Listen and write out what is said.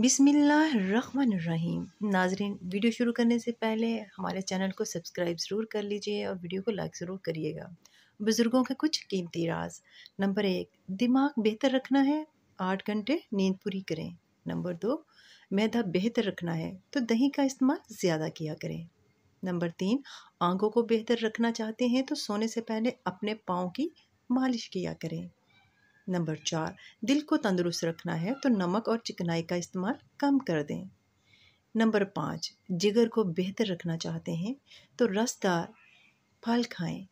रहीम नाजरीन वीडियो शुरू करने से पहले हमारे चैनल को सब्सक्राइब ज़रूर कर लीजिए और वीडियो को लाइक ज़रूर करिएगा बुज़ुर्गों के कुछ कीमती राज नंबर एक दिमाग बेहतर रखना है आठ घंटे नींद पूरी करें नंबर दो मैदा बेहतर रखना है तो दही का इस्तेमाल ज़्यादा किया करें नंबर तीन आँखों को बेहतर रखना चाहते हैं तो सोने से पहले अपने पाँव की मालिश किया करें नंबर चार दिल को तंदुरुस्त रखना है तो नमक और चिकनाई का इस्तेमाल कम कर दें नंबर पाँच जिगर को बेहतर रखना चाहते हैं तो रसदार फल खाएं